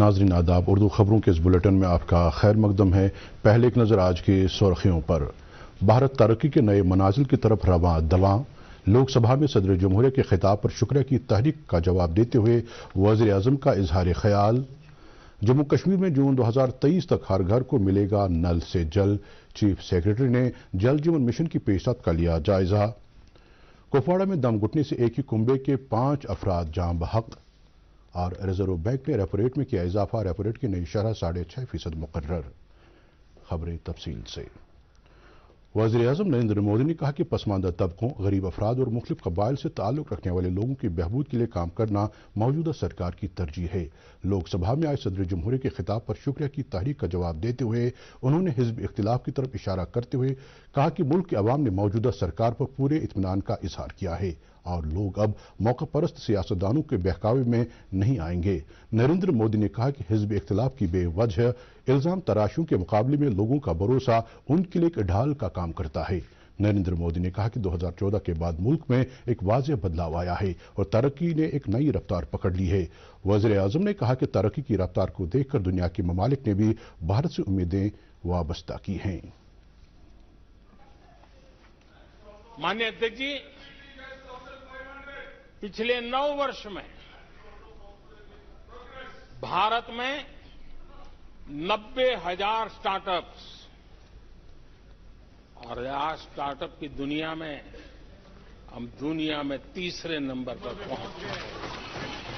नाजरीन आदाब उर्दू खबरों के इस बुलेटिन में आपका खैर मकदम है पहले एक नज़र आज की सुर्खियों पर भारत तरक्की के नए मनाजिल की तरफ रवा दवा लोकसभा में सदर जमहूरिया के खिताब पर शुक्र की तहरीक का जवाब देते हुए वजीर अजम का इजहार ख्याल जम्मू कश्मीर में जून 2023 तक हर घर को मिलेगा नल से जल चीफ सेक्रेटरी ने जल जीवन मिशन की पेशरत का लिया जायजा कुपवाड़ा में दम घुटने से एक ही कुंबे के पांच अफराद जाम बहक और रिजर्व बैंक ने रेपो रेट में किया इजाफा रेपो रेट की नई शरह साढ़े छः फीसद मुकर्र खबरें तफसील से वजी अजम नरेंद्र मोदी ने कहा कि पसमानदा तबकों गरीब अफराद और मुख्त कबाइल से ताल्लुक रखने वाले लोगों की बहबूद के लिए काम करना मौजूदा सरकार की तरजीह है लोकसभा में आए सदर जमहूरी के खिताब पर शुक्रिया की तहरीक का जवाब देते हुए उन्होंने हिजब इख्तलाफ की तरफ इशारा करते हुए कहा कि मुल्क के अवाम ने मौजूदा सरकार पर पूरे इतमान का इजहार किया है और लोग अब मौका परस्त सियासतदानों के बहकावे में नहीं आएंगे नरेंद्र मोदी ने कहा कि हिजब इख्तलाफ की बेवजह इल्ज़ाम तराशियों के मुकाबले में लोगों का भरोसा उनके लिए एक ढाल का काम करता है नरेंद्र मोदी ने कहा कि 2014 के बाद मुल्क में एक वाजह बदलाव आया है और तरक्की ने एक नई रफ्तार पकड़ ली है वजीर अजम ने कहा कि तरक्की की रफ्तार को देखकर दुनिया के ममालिक ने भी भारत से उम्मीदें वाबस्ता की हैं माननीय अध्यक्ष जी पिछले नौ वर्ष में भारत में नब्बे हजार स्टार्टअप्स और आज स्टार्टअप की दुनिया में हम दुनिया में तीसरे नंबर पर पहुंच चुके हैं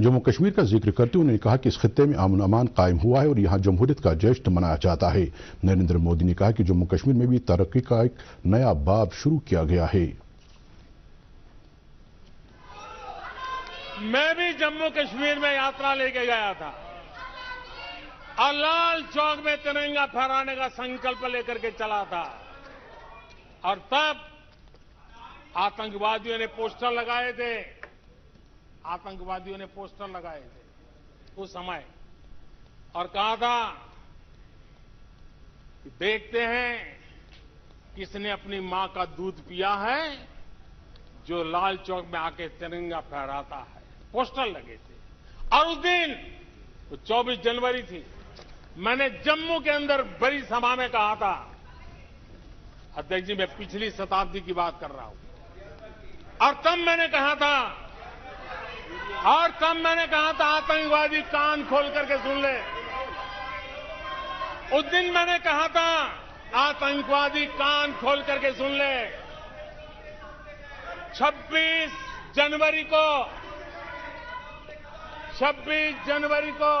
जम्मू कश्मीर का जिक्र करते हुए उन्होंने कहा कि इस खत्े में अमन अमान कायम हुआ है और यहाँ जमहूरियत का जश्न मनाया जाता है नरेंद्र मोदी ने कहा कि जम्मू कश्मीर में भी तरक्की का एक नया बाब शुरू किया गया है मैं भी जम्मू कश्मीर में यात्रा लेके गया था और लाल चौक में तिरंगा फहराने का संकल्प लेकर के चला था और तब आतंकवादियों ने पोस्टर लगाए थे आतंकवादियों ने पोस्टर लगाए थे उस समय और कहा था कि देखते हैं किसने अपनी मां का दूध पिया है जो लाल चौक में आके तिरंगा फहराता है पोस्टर लगे थे और उस दिन वो 24 जनवरी थी मैंने जम्मू के अंदर बड़ी सभा में कहा था अध्यक्ष जी मैं पिछली शताब्दी की बात कर रहा हूं और तब मैंने कहा था और कम मैंने कहा था आतंकवादी कान खोल करके सुन ले उस दिन मैंने कहा था आतंकवादी कान खोल करके सुन ले 26 जनवरी को 26 जनवरी को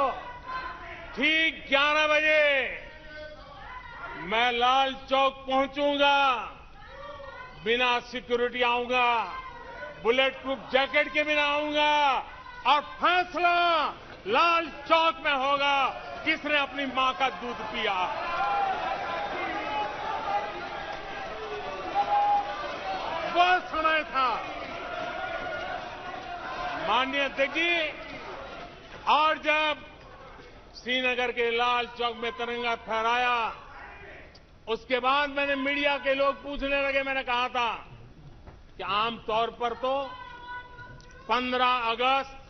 ठीक 11 बजे मैं लाल चौक पहुंचूंगा बिना सिक्योरिटी आऊंगा बुलेट प्रूफ जैकेट के बिना आऊंगा और फैसला लाल चौक में होगा किसने अपनी मां का दूध पिया वो समय था माननीय अध्यक्ष जी और जब श्रीनगर के लाल चौक में तिरंगा फहराया उसके बाद मैंने मीडिया के लोग पूछने लगे मैंने कहा था कि आमतौर पर तो 15 अगस्त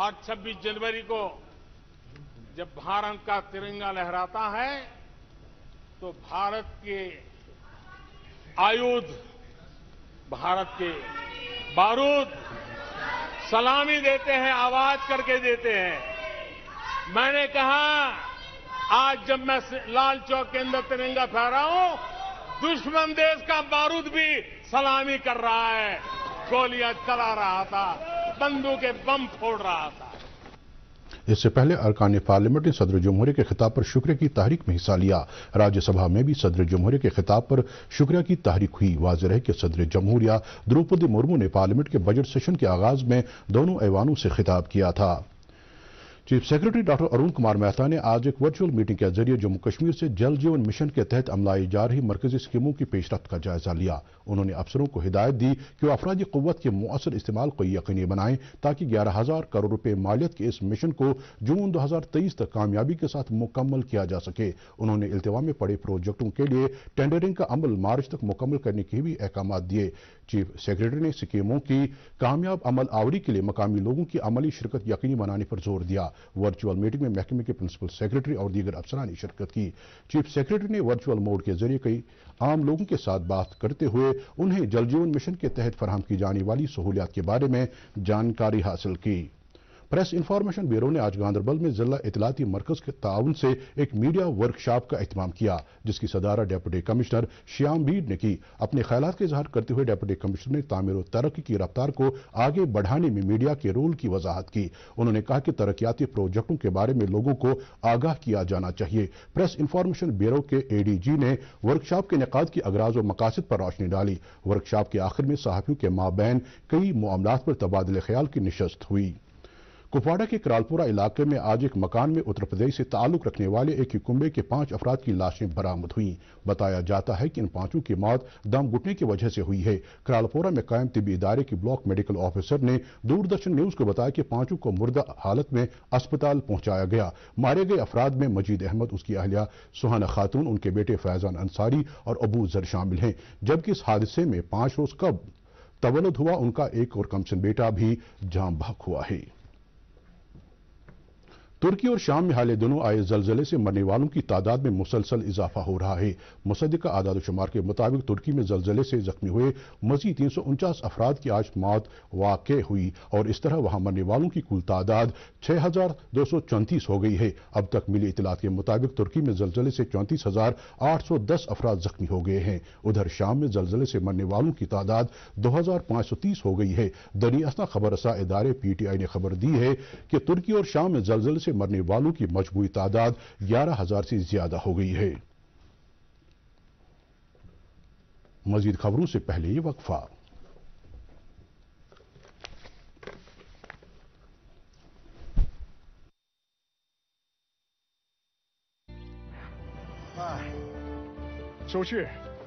और 26 जनवरी को जब भारत का तिरंगा लहराता है तो भारत के आयुध भारत के बारूद सलामी देते हैं आवाज करके देते हैं मैंने कहा आज जब मैं लाल चौक के अंदर तिरंगा फहरा हूं दुश्मन देश का बारूद भी सलामी कर रहा है गोलियां चला रहा था के बम फोड़ रहा था इससे पहले अरकान पार्लियामेंट ने सदर जमहूरी के खिताब पर शुक्र की तहरीक में हिस्सा लिया राज्यसभा में भी सदर जमहूरी के खिताब पर शुक्रिया की तहरीक हुई वाज है कि सदर जमहूरिया द्रौपदी मुर्मू ने पार्लियामेंट के बजट सेशन के आगाज में दोनों ऐवानों से खिताब किया था chief secretary doctor Arun Kumar Mehta ने आज एक वर्चुअल मीटिंग के जरिए जम्मू कश्मीर से जल जीवन मिशन के तहत अमलाई जा रही मरकजी स्कीमों की पेशरफ का जायजा लिया उन्होंने अफसरों को हिदायत दी कि वह अफराज क़वत के मौसर इस्तेमाल को यकीनी बनाएं ताकि ग्यारह हजार करोड़ रुपये मालियत के इस मिशन को जून दो हजार तेईस तक कामयाबी के साथ मुकम्मल किया जा सके उन्होंने इल्तवा में पड़े प्रोजेक्टों के लिए टेंडरिंग का अमल मार्च तक मुकम्मल करने के भी अहकाम दिए चीफ सेक्रेटरी ने स्कीमों की कामयाब अमल आवरी के लिए मकामी लोगों की अमली शिरकत यकीनी बनाने पर जोर दिया वर्चुअल मीटिंग में महकमे के प्रिंसिपल सेक्रेटरी और दीगर अफसरान ने शिरकत की चीफ सेक्रेटरी ने वर्चुअल मोड के जरिए कई आम लोगों के साथ बात करते हुए उन्हें जल जीवन मिशन के तहत फराहम की जाने वाली सहूलियात के बारे में जानकारी हासिल की प्रेस इंफॉर्मेशन ब्यूरो ने आज गांधरबल में जिला इतलाती मरकज के ताउन से एक मीडिया वर्कशॉप का अहतमाम किया जिसकी सदारा डेप्यूटी कमिश्नर श्याम बीर ने की अपने ख्याल का इजहार करते हुए डेप्यूटी कमिश्नर ने तामीर तरक्की की रफ्तार को आगे बढ़ाने में मीडिया के रोल की वजाहत की उन्होंने कहा कि तरक्याती प्रोजेक्टों के बारे में लोगों को आगाह किया जाना चाहिए प्रेस इंफॉर्मेशन ब्यूरो के एडीजी ने वर्कशॉप के निकाद की अगराज और मकासद पर रोशनी डाली वर्कशॉप के आखिर में सहाफियों के माबेन कई मामला पर तबादले ख्याल की नशस्त हुई कुपवाड़ा के करालपुरा इलाके में आज एक मकान में उत्तर प्रदेश से ताल्लुक रखने वाले एक ही कुंबे के पांच अफराद की लाशें बरामद हुई बताया जाता है कि इन पांचों की मौत दम घुटने की वजह से हुई है करालपुरा में कायम तिबी इदारे की ब्लॉक मेडिकल ऑफिसर ने दूरदर्शन न्यूज को बताया कि पांचों को मुर्दा हालत में अस्पताल पहुंचाया गया मारे गए अफराद में मजीद अहमद उसकी अहलिया सुहाना खातून उनके बेटे फैजान अंसारी और अबू जर शामिल हैं जबकि इस हादसे में पांच रोज कब तवलद हुआ उनका एक और कमसन बेटा भी जाम भाग हुआ है तुर्की और शाम में हाल दिनों आए जलजले से मरने वालों की तादाद में मुसलसल इजाफा हो रहा है मुसदा आदाद शुमार के मुताबिक तुर्की में जलजले से जख्मी हुए मजीद तीन सौ उनचास अफराद की आज मौत वाक़ हुई और इस तरह वहां मरने वालों की कुल तादाद छह हजार दो सौ चौंतीस हो गई है अब तक मिली इतलात के मुताबिक तुर्की में जलजले से चौंतीस हजार आठ सौ दस अफराद जख्मी हो गए हैं उधर शाम में जलजले से मरने वालों की तादाद दो हजार पांच सौ तीस हो गई है दनी असना खबरसा इदारे पी टी आई ने खबर दी है कि तुर्की और शाम में जलजले से मरने वालों की मजबूरी तादाद ग्यारह हजार से ज्यादा हो गई है मजीद खबरों से पहले ये वक्फा सोचिए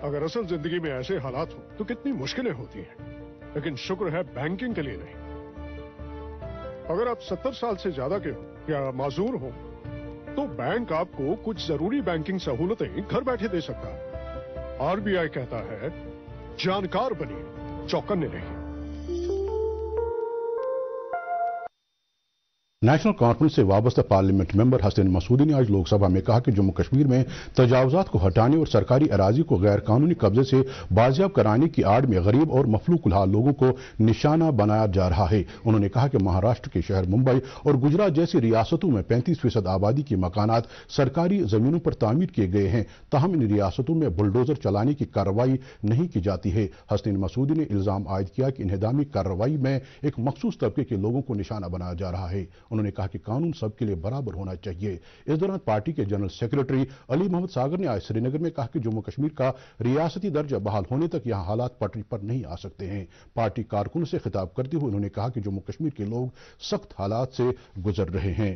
अगर असल जिंदगी में ऐसे हालात हो तो कितनी मुश्किलें होती हैं लेकिन शुक्र है बैंकिंग के लिए नहीं अगर आप सत्तर साल से ज्यादा के हो माजूर हो तो बैंक आपको कुछ जरूरी बैंकिंग सहूलतें घर बैठे दे सकता है आरबीआई कहता है जानकार बनिए चौकन्ने रहिए नेशनल कॉन्फ्रेंस से वाबस्ता पार्लियामेंट मेंबर हसन मसूदी ने आज लोकसभा में कहा कि जम्मू कश्मीर में तजावजात को हटाने और सरकारी अराजी को गैरकानूनी कब्जे से बाजियाब कराने की आड़ में गरीब और मफलूकुल्हा लोगों को निशाना बनाया जा रहा है उन्होंने कहा कि महाराष्ट्र के शहर मुंबई और गुजरात जैसी रियासतों में पैंतीस फीसद आबादी के मकानात सरकारी जमीनों पर तामीर किए गए हैं तहम इन रियासतों में बुलडोजर चलाने की कार्रवाई नहीं की जाती है हसन मसूदी ने इल्ज़ाम आयद किया कि इन्हदामी कार्रवाई में एक मखसूस तबके के लोगों को निशाना बनाया जा रहा है उन्होंने कहा कि कानून सबके लिए बराबर होना चाहिए इस दौरान पार्टी के जनरल सेक्रेटरी अली मोहम्मद सागर ने आज श्रीनगर में कहा कि जम्मू कश्मीर का रियासती दर्जा बहाल होने तक यहां हालात पटरी पर नहीं आ सकते हैं पार्टी कारकुन से खिताब करते हुए उन्होंने कहा कि जम्मू कश्मीर के लोग सख्त हालात से गुजर रहे हैं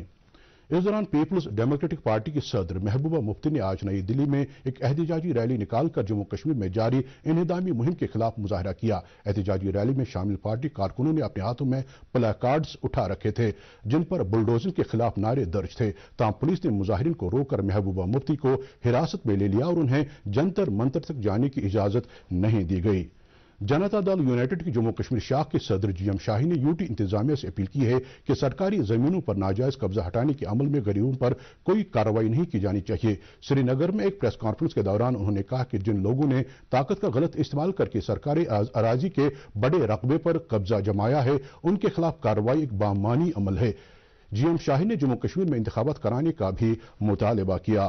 इस दौरान पीपल्स डेमोक्रेटिक पार्टी की सदर महबूबा मुफ्ती ने आज नई दिल्ली में एक एहतजाजी रैली निकालकर जम्मू कश्मीर में जारी इनहदामी मुहिम के खिलाफ मुजाहरा किया एहतजाजी रैली में शामिल पार्टी कारकुनों ने अपने हाथों में प्लाकार्ड्स उठा रखे थे जिन पर बुलडोजर के खिलाफ नारे दर्ज थे तहां पुलिस ने मुजाहरीन को रोककर महबूबा मुफ्ती को हिरासत में ले लिया और उन्हें जंतर मंतर तक जाने की इजाजत नहीं दी गई जनता दल यूनाइटेड की जम्मू कश्मीर शाख के सदर जीएम शाही ने यूटी इंतजामिया से अपील की है कि सरकारी जमीनों पर नाजायज कब्जा हटाने के अमल में गरीबों पर कोई कार्रवाई नहीं की जानी चाहिए श्रीनगर में एक प्रेस कॉन्फ्रेंस के दौरान उन्होंने कहा कि जिन लोगों ने ताकत का गलत इस्तेमाल करके सरकारी अराजी के बड़े रकबे पर कब्जा जमाया है उनके खिलाफ कार्रवाई एक बामानी अमल है जीएम शाही ने जम्मू कश्मीर में इंतबात कराने का भी मुतालबा किया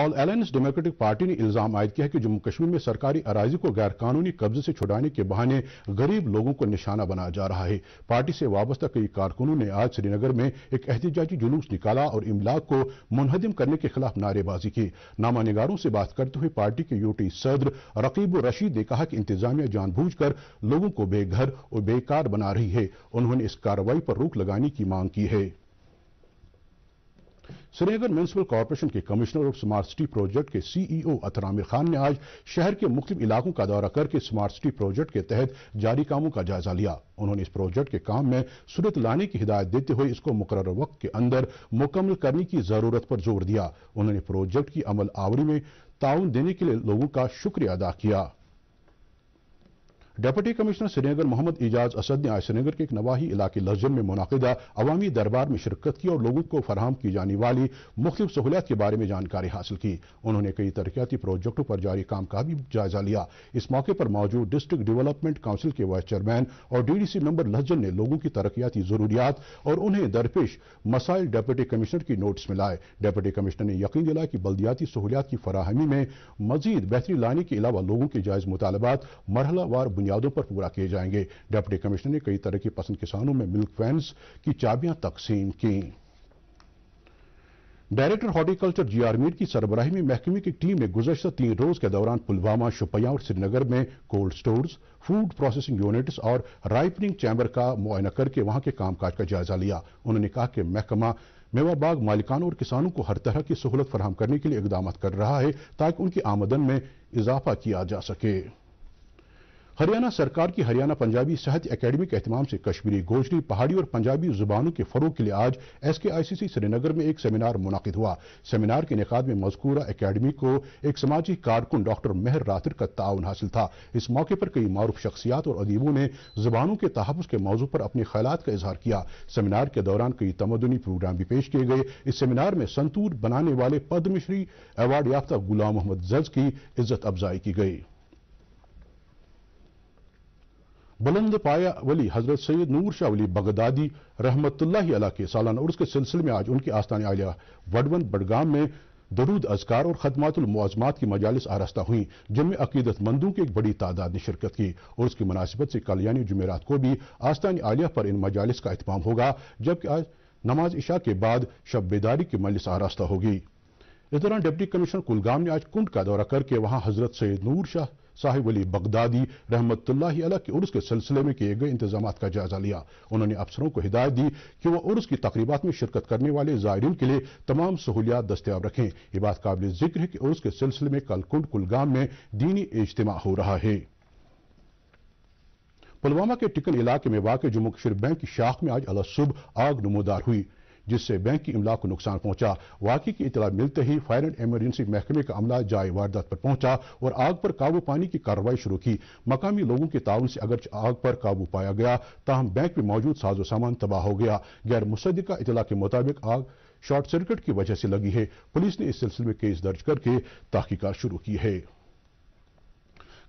ऑल एलायंस डेमोक्रेटिक पार्टी ने इल्जाम आयद किया है कि जम्मू कश्मीर में सरकारी अराजी को गैरकानूनी कब्जे से छुड़ाने के बहाने गरीब लोगों को निशाना बनाया जा रहा है पार्टी से वाबस्ता कई कारकुनों ने आज श्रीनगर में एक एहतजाजी जुलूस निकाला और इमलाक को मुनहदम करने के खिलाफ नारेबाजी की नामा निगारों से बात करते हुए पार्टी के यूटी सदर रकीब रशीद ने कहा कि इंतजामिया जानबूझ कर लोगों को बेघर और बेकार बना रही है उन्होंने इस कार्रवाई पर रोक लगाने की मांग की है श्रीनगर म्यूनसिपल कॉरपोरेशन के commissioner of smart city project के सीईओ अतर आमिर खान ने आज शहर के मुख्तु इलाकों का दौरा करके स्मार्ट सिटी प्रोजेक्ट के तहत जारी कामों का जायजा लिया उन्होंने इस प्रोजेक्ट के काम में सूरत लाने की हिदायत देते हुए इसको मुकर वक्त के अंदर मुकम्मल करने की जरूरत पर जोर दिया उन्होंने प्रोजेक्ट की अमल आवरी में ताउन देने के लिए लोगों का शुक्रिया अदा किया डेप्यूटी कमिश्नर श्रीनगर मोहम्मद इजाज असद ने आज श्रीनगर के एक नवाही इलाके लहजन में मुनदा अवामी दरबार में शिरकत की और लोगों को फराहम की जाने वाली मुख्तु सहूलियात के बारे में जानकारी हासिल की उन्होंने कई तरक्याती प्रोजेक्टों पर जारी काम का भी जायजा लिया इस मौके पर मौजूद डिस्ट्रिक्ट डेवलपमेंट काउंसिल के वाइस चेयरमैन और डी डी सी मेंबर लहजन ने लोगों की तरक्याती जरूरियात और उन्हें दरपेश मसाइल डेप्टी कमिश्नर की नोट्स में लाए डेप्टी कमिश्नर ने यकीन दिलाया कि बल्दियाती सहूलियात की फराहमी में मजीद बेहतरी लाने के अलावा लोगों के जायज मुतालबात मरहलावार बुनियाद बुनियादों पर पूरा किए जाएंगे डेप्टी कमिश्नर ने कई तरह की पसंद किसानों में मिल्क वैन्स की चाबियां तकसीम की director horticulture G R Mir की सरबराही में महकमे की टीम ने गुजशत तीन रोज के दौरान पुलवामा शुपिया और श्रीनगर में cold stores food processing units और राइपनिंग चैम्बर का मुआयना करके वहां के कामकाज का जायजा लिया उन्होंने कहा कि महकमा मेवा बाग मालिकानों और किसानों को हर तरह की सहूलत फराहम करने के लिए इकदाम कर रहा है ताकि उनकी आमदन में इजाफा किया जा सके हरियाणा सरकार की हरियाणा पंजाबी साहित्य अकेडमी के अहतमाम से कश्मीरी गोजरी पहाड़ी और पंजाबी जुबानों के फरोग के लिए आज एस के आई सी सी श्रीनगर में एक सेमिनार मुनद हुआ सेमिनार के निकाद में मजकूरा अकेडमी को एक समाजी कारकुन डॉक्टर मेहर रातिर का ताउन हासिल था इस मौके पर कई मारूफ शख्सियात और अदीबों ने जुबानों के तहफ़ के मौजू पर अपने ख्याल का इजहार किया सेमिनार के दौरान कई तमदनी प्रोग्राम भी पेश किए गए इस सेमिनार में संतूर बनाने वाले पद्मश्री अवार्ड याफ्ता गुलाम मोहम्मद जज की इज्जत अफजाई की गई बुलंद पाया वली हजरत सैद नूर शाह वली बगदादी रहमतुल्लाह अला के सालाना और उसके सिलसिले में आज उनकी आस्थान आलिया वडवन बडगाम में दरूद अजकार और खदमातुलमुआजमात की मजालस आरस्ता हुई जिनमें अकीदतमंदों की एक बड़ी तादाद ने शिरकत की और उसकी मुनासिबत से कल यानी जुमेरात को भी आस्थान आलिया पर इन मजालस का अहतमाम होगा जबकि आज नमाज इशा के बाद शब बेदारी की मजलिस आरास्ता होगी इस दौरान डिप्टी कमिश्नर कुलगाम ने आज कुंड का दौरा करके वहां हजरत सैद नूर शाह साहिब अली बगदादी रहमत के उर्स के सिलसिले में किए गए इंतजाम का जायजा लिया उन्होंने अफसरों को हिदायत दी कि वह उर्स की तकरीबा में शिरकत करने वाले जायरीन के लिए तमाम सहूलियात दस्तियाब रखें यह बात काबिल जिक्र है कि उर्स के सिलसिले में कल कुंड कुलगाम में दीनी इज्तम हो रहा है पुलवामा के टिकन इलाके में वाक़ जम्मू कश्मीर बैंक की शाख में आज अलसुब आग नमोदार हुई जिससे बैंक की इमला को नुकसान पहुंचा वाकई की इतला मिलते ही फायर एंड एमरजेंसी महकमे का अमला जाए वारदात पर पहुंचा और आग पर काबू पाने की कार्रवाई शुरू की मकामी लोगों के ताउन से अगर आग पर काबू पाया गया तहम बैंक में मौजूद साजो सामान तबाह हो गया गैर मुसदा इतला के मुताबिक आग शॉर्ट सर्किट की वजह से लगी है पुलिस ने इस सिलसिले में केस दर्ज करके तहकीकत शुरू की है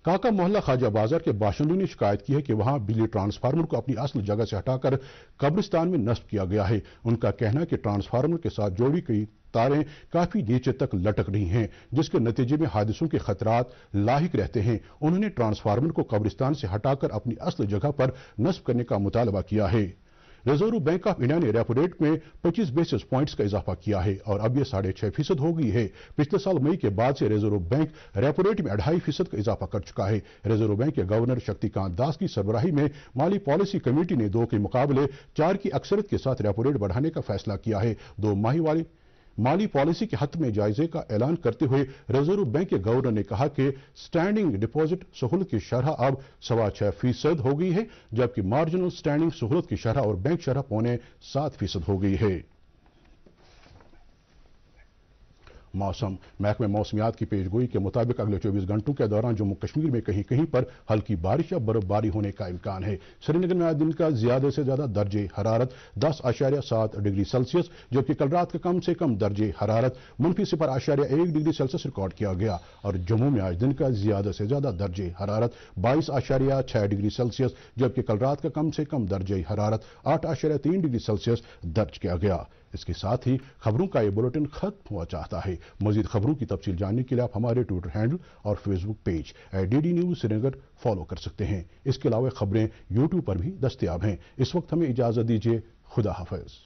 काका मोहल्ला खाजा बाजार के बाशिंदों ने शिकायत की है कि वहां बिजली ट्रांसफार्मर को अपनी असल जगह से हटाकर कब्रिस्तान में नष्ट किया गया है उनका कहना है कि ट्रांसफार्मर के साथ जोड़ी गई तारें काफी नीचे तक लटक रही हैं जिसके नतीजे में हादसों के खतरात लाहिक रहते हैं उन्होंने ट्रांसफार्मर को कब्रिस्तान से हटाकर अपनी असल जगह पर नस्ब करने का मुतालबा किया है रिजर्व बैंक ऑफ इंडिया ने रेपो रेट में 25 बेसिस पॉइंट्स का इजाफा किया है और अब यह साढ़े छह फीसद हो गई है पिछले साल मई के बाद से रिजर्व बैंक रेपो रेट में अढ़ाई फीसद का इजाफा कर चुका है रिजर्व बैंक के गवर्नर शक्तिकांत दास की सरबराही में माली पॉलिसी कमेटी ने दो के मुकाबले चार की अक्सरत के साथ रेपो रेट बढ़ाने का फैसला किया है दो माही वाली माली पॉलिसी के हथ में जायजे का ऐलान करते हुए रिजर्व बैंक के गवर्नर ने कहा कि स्टैंडिंग डिपॉजिट सहूलत की शरह अब सवा छह फीसद हो गई है जबकि मार्जिनल स्टैंडिंग सहूलत की शरह और बैंक शरह पौने सात फीसद हो गई है मौसम महकमे मौसमियात की पेशगोई के मुताबिक अगले 24 घंटों के दौरान जम्मू कश्मीर में कहीं कहीं पर हल्की बारिश या बर्फबारी होने का इम्कान है श्रीनगर में आज दिन का ज्यादा से ज्यादा दर्ज हरारत दस आशार्य सात डिग्री सेल्सियस जबकि कल रात का कम से कम दर्ज हरारत मनफी सिपर आशार्य एक डिग्री सेल्सियस रिकॉर्ड किया गया और जम्मू में आज दिन का ज्यादा से ज्यादा दर्ज हरारत बाईस आशार्य छह डिग्री सेल्सियस जबकि कल रात का कम से कम दर्ज हरारत आठ आशार्य तीन डिग्री सेल्सियस दर्ज किया गया इसके साथ ही खबरों का ये बुलेटिन खत्म हुआ चाहता है मजीद खबरों की तफसील जानने के लिए आप हमारे ट्विटर हैंडल और Facebook page D D news Srinagar follow कर सकते हैं इसके अलावा खबरें यूट्यूब पर भी दस्तियाब हैं इस वक्त हमें इजाजत दीजिए खुदा हाफिज़